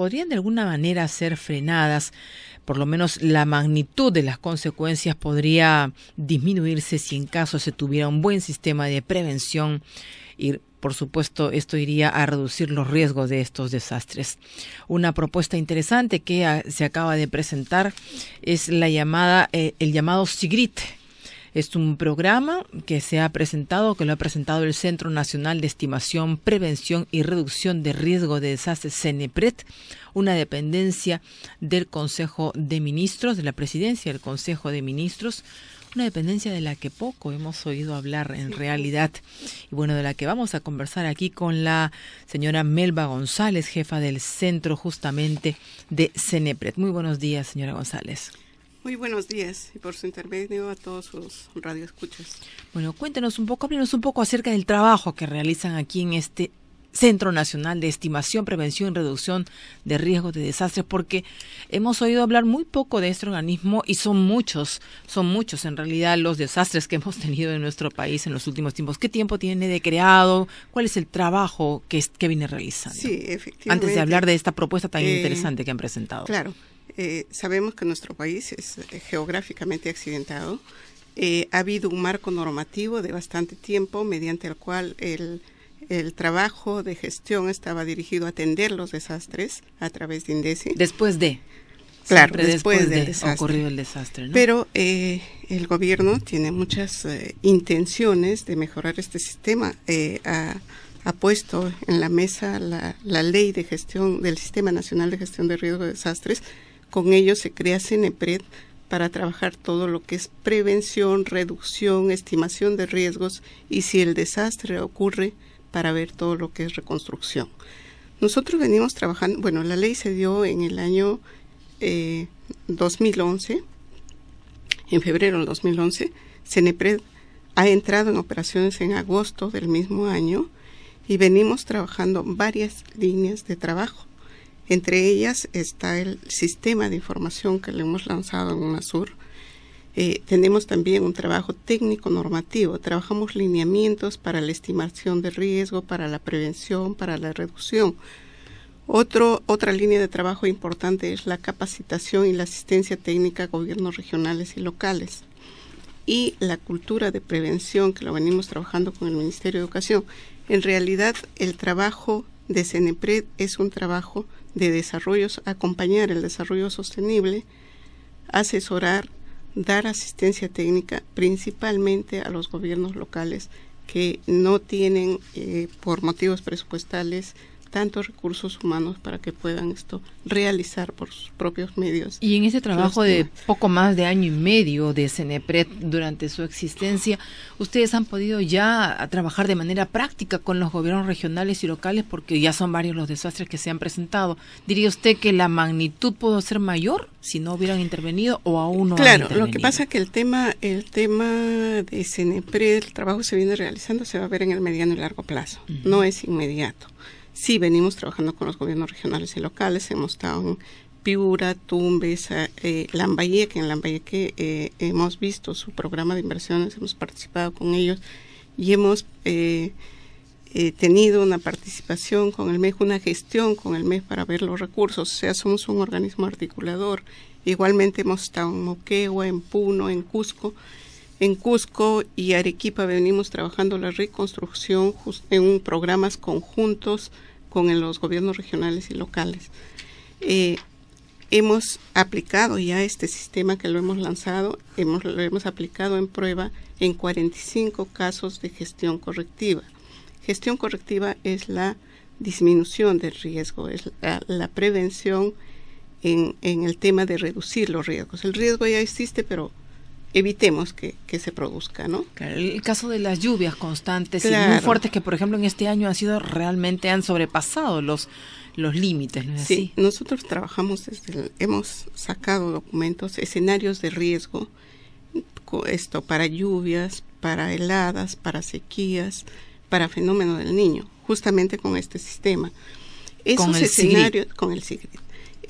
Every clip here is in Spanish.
podrían de alguna manera ser frenadas, por lo menos la magnitud de las consecuencias podría disminuirse si en caso se tuviera un buen sistema de prevención y por supuesto, esto iría a reducir los riesgos de estos desastres. Una propuesta interesante que se acaba de presentar es la llamada, eh, el llamado SIGRIT, es un programa que se ha presentado, que lo ha presentado el Centro Nacional de Estimación, Prevención y Reducción de Riesgo de Desastres, CENEPRET, una dependencia del Consejo de Ministros, de la Presidencia del Consejo de Ministros una dependencia de la que poco hemos oído hablar en realidad y bueno, de la que vamos a conversar aquí con la señora Melba González, jefa del centro justamente de CENEPRET. Muy buenos días, señora González. Muy buenos días y por su intermedio a todos sus radioescuchas. Bueno, cuéntenos un poco, háblenos un poco acerca del trabajo que realizan aquí en este Centro Nacional de Estimación, Prevención y Reducción de Riesgos de Desastres, porque hemos oído hablar muy poco de este organismo y son muchos, son muchos en realidad los desastres que hemos tenido en nuestro país en los últimos tiempos. ¿Qué tiempo tiene de creado? ¿Cuál es el trabajo que, que viene realizando? Sí, efectivamente. Antes de hablar de esta propuesta tan eh, interesante que han presentado. Claro. Eh, sabemos que nuestro país es eh, geográficamente accidentado. Eh, ha habido un marco normativo de bastante tiempo mediante el cual el, trabajo de gestión estaba dirigido a atender los desastres a través de INDESI. Después de. Claro, después, después, de desastre. ocurrido el desastre. Pero el gobierno tiene muchas intenciones de mejorar este sistema. ha puesto en la mesa la, la, ley de gestión del Sistema Nacional de Gestión de Riesgo de Desastres, con ello se crea CENEPRED para trabajar todo lo que es prevención, reducción, estimación de riesgos y si el desastre ocurre, para ver todo lo que es reconstrucción. Nosotros venimos trabajando, bueno, la ley se dio en el año 2011, eh, en febrero del 2011, CENEPRED ha entrado en operaciones en agosto del mismo año y venimos trabajando varias líneas de trabajo. Entre ellas está el sistema de información que le hemos lanzado en UNASUR. Eh, tenemos también un trabajo técnico normativo. Trabajamos lineamientos para la estimación de riesgo, para la prevención, para la reducción. otra línea de trabajo importante es la capacitación y la asistencia técnica a gobiernos regionales y locales. Y la cultura de prevención que lo venimos trabajando con el Ministerio de Educación. En realidad, el trabajo de CENEPRED es un trabajo de desarrollo, acompañar el desarrollo sostenible, asesorar, dar asistencia técnica principalmente a los gobiernos locales que no tienen eh, por motivos presupuestales tantos recursos humanos para que puedan esto realizar por sus propios medios. Y en ese trabajo de poco más de año y medio de CENEPRED durante su existencia, ustedes han podido ya trabajar de manera práctica con los gobiernos regionales y locales porque ya son varios los desastres que se han presentado. ¿Diría usted que la magnitud pudo ser mayor si no hubieran intervenido o aún no? Claro, lo que pasa que el tema, el tema de CENEPRED, el trabajo se viene realizando, se va a ver en el mediano y largo plazo, no es inmediato. Sí, venimos trabajando con los gobiernos regionales y locales, hemos estado en Piura, Tumbes, eh, Lambayeque. En Lambayeque eh, hemos visto su programa de inversiones, hemos participado con ellos y hemos eh, tenido una participación con el MES, una gestión con el MES para ver los recursos. O sea, somos un organismo articulador. Igualmente hemos estado en Moquegua, en Puno, en Cusco. En Cusco y Arequipa venimos trabajando la reconstrucción en programas conjuntos con los gobiernos regionales y locales. Eh, hemos aplicado ya este sistema que lo hemos lanzado, lo hemos aplicado en prueba en 45 casos de gestión correctiva. Gestión correctiva es la disminución del riesgo, es la, la prevención en, en, el tema de reducir los riesgos. El riesgo ya existe, pero evitemos que, que, se produzca, ¿no? El caso de las lluvias constantes y muy fuertes que, por ejemplo, en este año han sido realmente, han sobrepasado los los límites, sí, nosotros trabajamos hemos sacado documentos, escenarios de riesgo, esto para lluvias, para heladas, para sequías, para fenómeno del niño, justamente con este sistema. Esos con escenarios, con el CIGRIT,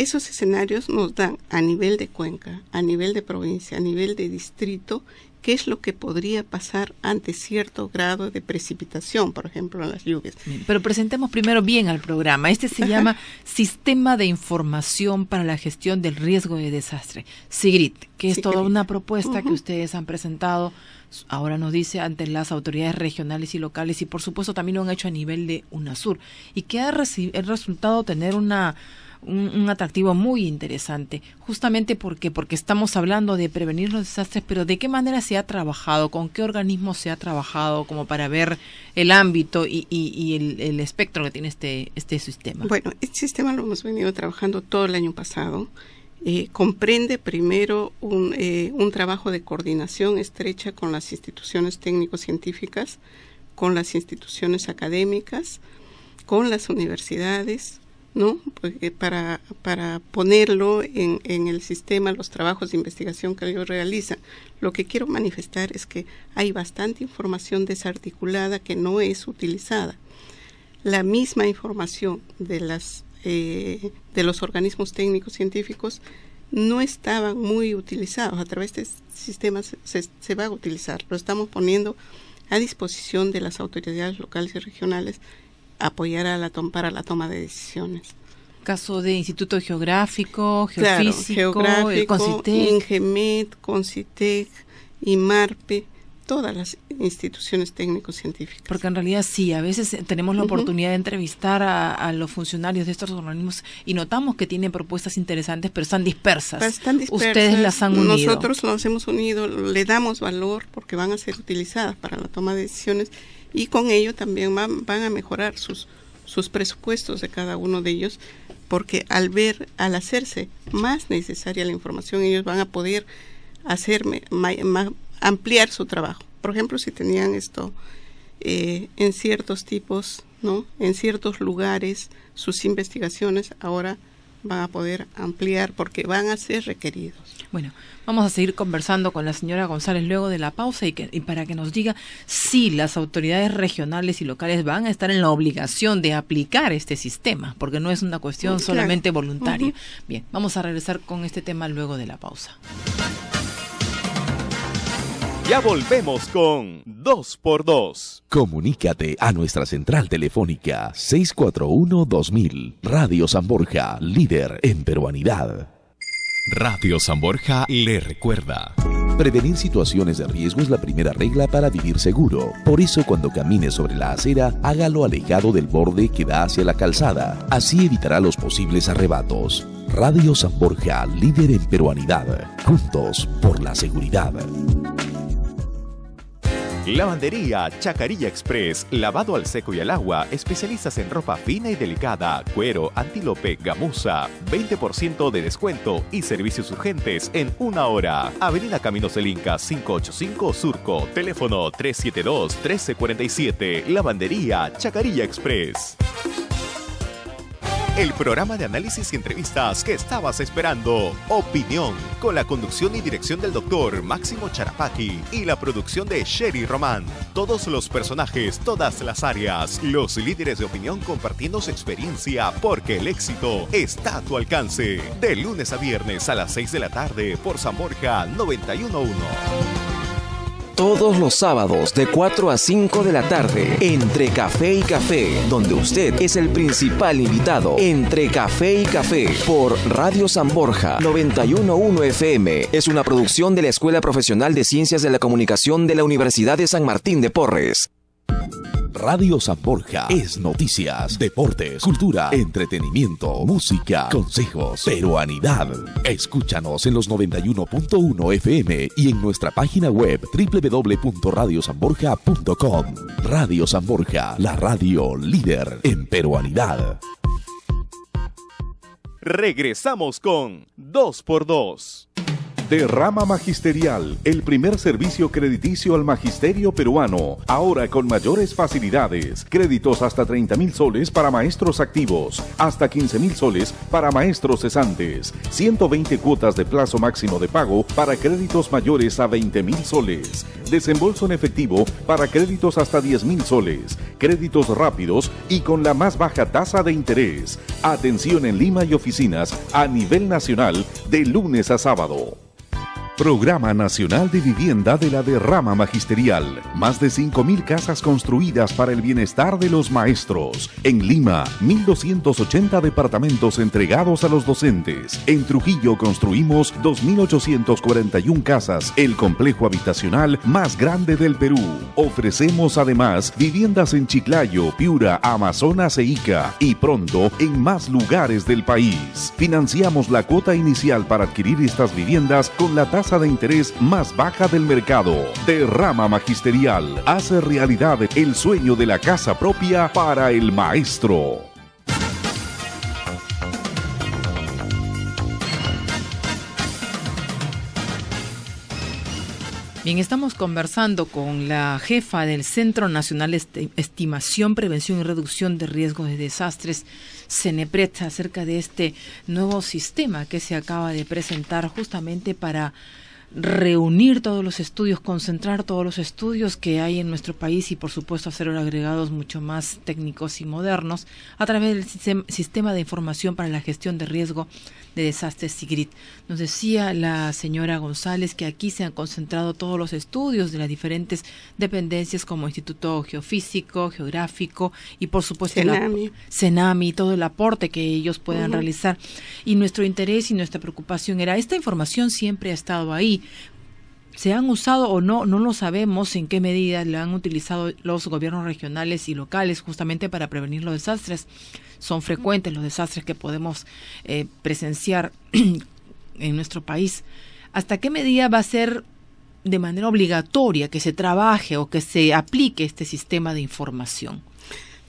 esos escenarios nos dan a nivel de cuenca, a nivel de provincia, a nivel de distrito, qué es lo que podría pasar ante cierto grado de precipitación, por ejemplo, en las lluvias. Pero presentemos primero bien al programa. Este se llama Sistema de Información para la Gestión del Riesgo de Desastre, SIGRID, que es toda una propuesta que ustedes han presentado, ahora nos dice, ante las autoridades regionales y locales y por supuesto también lo han hecho a nivel de UNASUR y que ha, ha resultado tener una un, atractivo muy interesante, justamente porque, porque estamos hablando de prevenir los desastres, pero ¿de qué manera se ha trabajado? ¿Con qué organismos se ha trabajado como para ver el ámbito y, y, el, espectro que tiene este, este sistema? Bueno, este sistema lo hemos venido trabajando todo el año pasado. Eh, comprende primero un, eh, un trabajo de coordinación estrecha con las instituciones técnico-científicas, con las instituciones académicas, con las universidades, ¿no? para, para ponerlo en, en, el sistema, los trabajos de investigación que ellos realizan. Lo que quiero manifestar es que hay bastante información desarticulada que no es utilizada. La misma información de, las, eh, de los organismos técnicos científicos no estaba muy utilizados. A través de este sistema se va a utilizar. Lo estamos poniendo a disposición de las autoridades locales y regionales apoyar a la para la toma de decisiones. Caso de Instituto Geográfico, Geofísico, geográfico, Concitec. Ingemet, Concitec, todas las instituciones técnico-científicas. Porque en realidad sí, a veces tenemos la oportunidad de entrevistar a, los funcionarios de estos organismos y notamos que tienen propuestas interesantes, pero están dispersas. Ustedes las han unido. Nosotros las hemos unido, le damos valor porque van a ser utilizadas para la toma de decisiones y con ello también van, a mejorar sus, sus presupuestos de cada uno de ellos porque al ver, al hacerse más necesaria la información, ellos van a poder hacer más ampliar su trabajo. Por ejemplo, si tenían esto eh, en ciertos tipos, ¿no? en ciertos lugares, sus investigaciones ahora van a poder ampliar porque van a ser requeridos. Bueno, vamos a seguir conversando con la señora González luego de la pausa y, que, y para que nos diga si las autoridades regionales y locales van a estar en la obligación de aplicar este sistema, porque no es una cuestión mm, solamente voluntaria. Bien, vamos a regresar con este tema luego de la pausa. Ya volvemos con 2x2. Comunícate a nuestra central telefónica 641-2000. Radio San Borja, líder en peruanidad. Radio San Borja le recuerda. Prevenir situaciones de riesgo es la primera regla para vivir seguro. Por eso cuando camine sobre la acera, hágalo alejado del borde que da hacia la calzada. Así evitará los posibles arrebatos. Radio San Borja, líder en peruanidad. Juntos por la seguridad. Lavandería Chacarilla Express, lavado al seco y al agua, especialistas en ropa fina y delicada, cuero, antílope, gamuza, 20% de descuento y servicios urgentes en una hora. Avenida Caminos del Inca 585 Surco, teléfono 372 1347, Lavandería Chacarilla Express el programa de análisis y entrevistas que estabas esperando. Opinión, con la conducción y dirección del doctor Máximo Charapaki y la producción de Sherry Román. Todos los personajes, todas las áreas, los líderes de opinión compartiendo su experiencia porque el éxito está a tu alcance. De lunes a viernes a las 6 de la tarde por Borja 911 todos los sábados de 4 a 5 de la tarde, entre café y café, donde usted es el principal invitado, entre café y café, por Radio San Borja 911 FM. Es una producción de la Escuela Profesional de Ciencias de la Comunicación de la Universidad de San Martín de Porres. Radio San Borja es noticias, deportes, cultura, entretenimiento, música, consejos, peruanidad. Escúchanos en los 91.1 FM y en nuestra página web www.radiosanborja.com. Radio San Borja, la radio líder en peruanidad. Regresamos con 2x2 de Rama Magisterial, el primer servicio crediticio al magisterio peruano, ahora con mayores facilidades, créditos hasta 30 mil soles para maestros activos, hasta 15 mil soles para maestros cesantes, 120 cuotas de plazo máximo de pago para créditos mayores a 20 mil soles, desembolso en efectivo para créditos hasta 10 mil soles, créditos rápidos y con la más baja tasa de interés, atención en Lima y oficinas a nivel nacional de lunes a sábado. Programa Nacional de Vivienda de la Derrama Magisterial. Más de 5.000 casas construidas para el bienestar de los maestros. En Lima, 1.280 departamentos entregados a los docentes. En Trujillo construimos 2.841 casas, el complejo habitacional más grande del Perú. Ofrecemos además viviendas en Chiclayo, Piura, Amazonas e Ica y pronto en más lugares del país. Financiamos la cuota inicial para adquirir estas viviendas con la tasa de interés más baja del mercado. Derrama Magisterial hace realidad el sueño de la casa propia para el maestro. Bien, estamos conversando con la jefa del Centro Nacional de Estimación, Prevención y Reducción de Riesgos de Desastres, CENEPRET, acerca de este nuevo sistema que se acaba de presentar justamente para reunir todos los estudios, concentrar todos los estudios que hay en nuestro país y por supuesto hacer agregados mucho más técnicos y modernos a través del sistema de información para la gestión de riesgo de desastres SIGRID. Nos decía la señora González que aquí se han concentrado todos los estudios de las diferentes dependencias como Instituto Geofísico, Geográfico y por supuesto Senami, Senami todo el aporte que ellos puedan realizar. Y nuestro interés y nuestra preocupación era esta información siempre ha estado ahí se han usado o no, no lo sabemos en qué medida lo han utilizado los gobiernos regionales y locales justamente para prevenir los desastres. Son frecuentes los desastres que podemos eh, presenciar en nuestro país. ¿Hasta qué medida va a ser de manera obligatoria que se trabaje o que se aplique este sistema de información?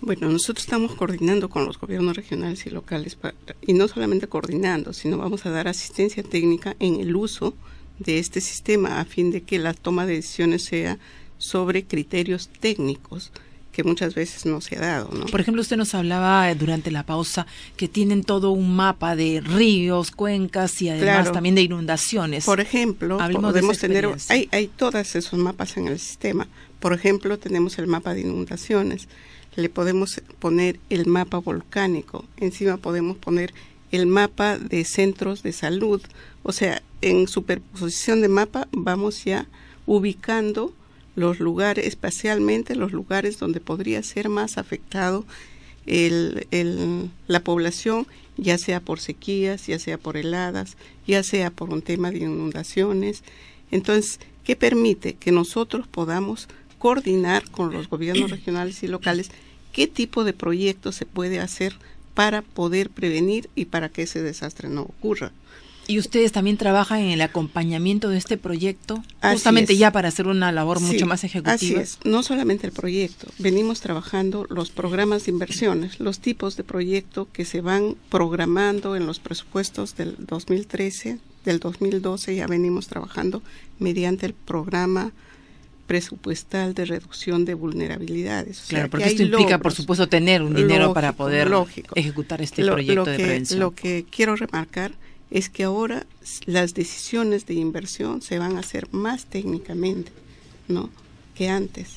Bueno, nosotros estamos coordinando con los gobiernos regionales y locales y no solamente coordinando, sino vamos a dar asistencia técnica en el uso de este sistema a fin de que la toma de decisiones sea sobre criterios técnicos que muchas veces no se ha dado. ¿no? Por ejemplo, usted nos hablaba eh, durante la pausa que tienen todo un mapa de ríos, cuencas y además también de inundaciones. Por ejemplo, podemos tener, hay, hay todos esos mapas en el sistema. Por ejemplo, tenemos el mapa de inundaciones, le podemos poner el mapa volcánico, encima podemos poner el mapa de centros de salud. O sea, en superposición de mapa vamos ya ubicando los lugares, espacialmente los lugares donde podría ser más afectado la población, ya sea por sequías, ya sea por heladas, ya sea por un tema de inundaciones. Entonces, ¿qué permite? Que nosotros podamos coordinar con los gobiernos regionales y locales qué tipo de proyectos se puede hacer para poder prevenir y para que ese desastre no ocurra. Y ustedes también trabajan en el acompañamiento de este proyecto, justamente ya para hacer una labor mucho más ejecutiva. Así es, no solamente el proyecto, venimos trabajando los programas de inversiones, los tipos de proyecto que se van programando en los presupuestos del 2013, del 2012, ya venimos trabajando mediante el programa presupuestal de reducción de vulnerabilidades. claro, porque esto implica, por supuesto, tener un dinero para poder ejecutar este proyecto de prevención. Lo que quiero remarcar es que ahora las decisiones de inversión se van a hacer más técnicamente, ¿no? Que antes.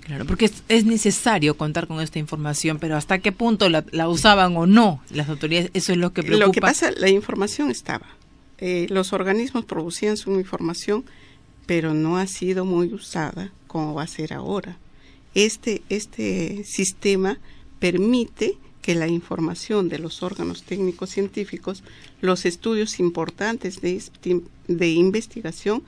Claro, porque es, necesario contar con esta información, pero hasta qué punto la, la, usaban o no las autoridades, eso es lo que preocupa. Lo que pasa, la información estaba. Eh, los organismos producían su información, pero no ha sido muy usada como va a ser ahora. Este, este sistema permite que la información de los órganos técnicos científicos, los estudios importantes de, investigación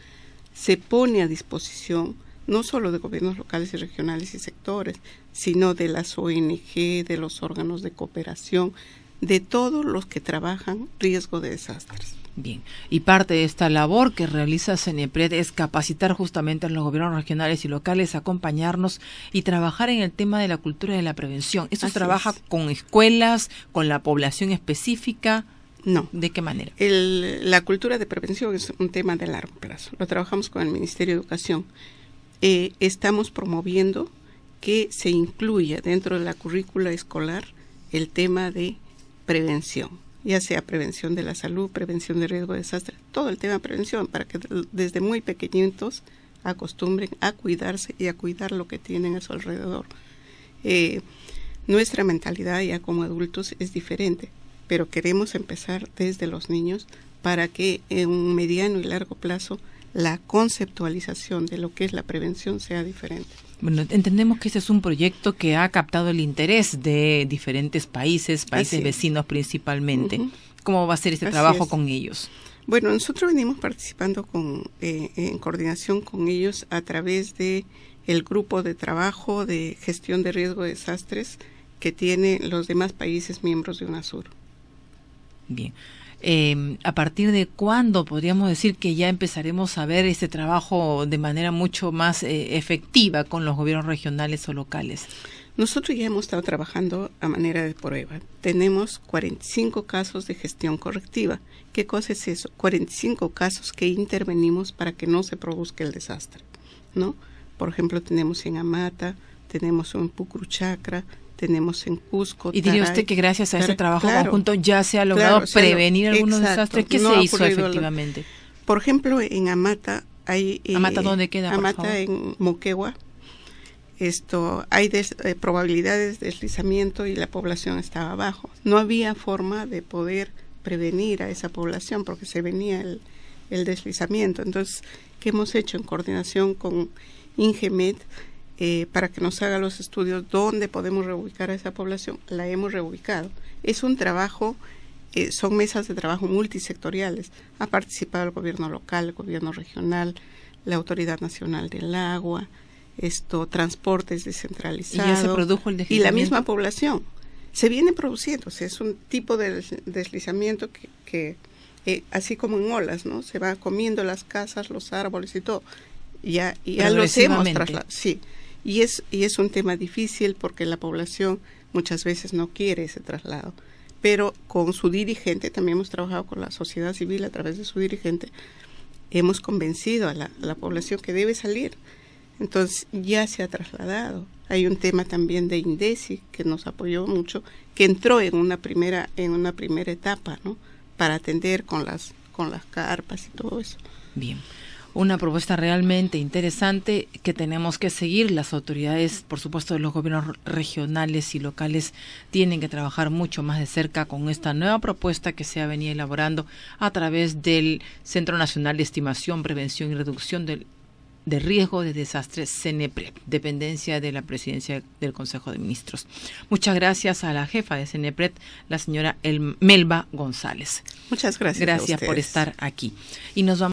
se pone a disposición no solo de gobiernos locales y regionales y sectores, sino de las ONG, de los órganos de cooperación, de todos los que trabajan riesgo de desastres. Bien, y parte de esta labor que realiza CENEPRED es capacitar justamente a los gobiernos regionales y locales, acompañarnos y trabajar en el tema de la cultura de la prevención. ¿Eso trabaja con escuelas, con la población específica? No. ¿De qué manera? la cultura de prevención es un tema de largo plazo. Lo trabajamos con el Ministerio de Educación. Eh, estamos promoviendo que se incluya dentro de la currícula escolar el tema de prevención ya sea prevención de la salud, prevención de riesgo de desastre, todo el tema de prevención, para que desde muy pequeñitos acostumbren a cuidarse y a cuidar lo que tienen a su alrededor. Eh, nuestra mentalidad ya como adultos es diferente, pero queremos empezar desde los niños para que en un mediano y largo plazo la conceptualización de lo que es la prevención sea diferente. Bueno, entendemos que este es un proyecto que ha captado el interés de diferentes países, países vecinos principalmente. ¿Cómo va a ser este trabajo con ellos? Bueno, nosotros venimos participando con, eh, en coordinación con ellos a través de el grupo de trabajo de gestión de riesgo de desastres que tienen los demás países miembros de UNASUR. Bien. Em, a partir de cuándo podríamos decir que ya empezaremos a ver este trabajo de manera mucho más eh, efectiva con los gobiernos regionales o locales? Nosotros ya hemos estado trabajando a manera de prueba. Tenemos 45 casos de gestión correctiva. ¿Qué cosa es eso? 45 casos que intervenimos para que no se produzca el desastre, ¿no? Por ejemplo, tenemos en Amata, tenemos en Pucruchacra, tenemos en Cusco. Y diría usted que gracias a ese trabajo conjunto ya se ha logrado prevenir algunos desastres. ¿Qué se hizo efectivamente? por ejemplo, en Amata hay... Eh, ¿Amata dónde queda? en Moquegua. Esto, hay eh, probabilidades de deslizamiento y la población estaba abajo. No había forma de poder prevenir a esa población porque se venía el, el deslizamiento. Entonces, ¿qué hemos hecho en coordinación con Ingemet? Eh, para que nos haga los estudios dónde podemos reubicar a esa población, la hemos reubicado. Es un trabajo, eh, son mesas de trabajo multisectoriales. Ha participado el gobierno local, el gobierno regional, la Autoridad Nacional del Agua, esto, transportes descentralizados. Y el Y la misma población. Se viene produciendo, es un tipo de deslizamiento que, que eh, así como en olas, ¿no? Se va comiendo las casas, los árboles y todo ya, ya los hemos trasladado. Sí, y es, y es un tema difícil porque la población muchas veces no quiere ese traslado. Pero con su dirigente, también hemos trabajado con la sociedad civil a través de su dirigente, hemos convencido a la, la población que debe salir. Entonces ya se ha trasladado. Hay un tema también de Indesi que nos apoyó mucho, que entró en una primera, en una primera etapa, ¿no? Para atender con las, con las carpas y todo eso. Bien una propuesta realmente interesante que tenemos que seguir. Las autoridades, por supuesto, de los gobiernos regionales y locales tienen que trabajar mucho más de cerca con esta nueva propuesta que se ha venido elaborando a través del Centro Nacional de Estimación, Prevención y Reducción de riesgo de desastres CENEPREP, dependencia de la presidencia del Consejo de Ministros. Muchas gracias a la jefa de CENEPREP, la señora El Melba González. Muchas gracias. Gracias por estar aquí. Y nos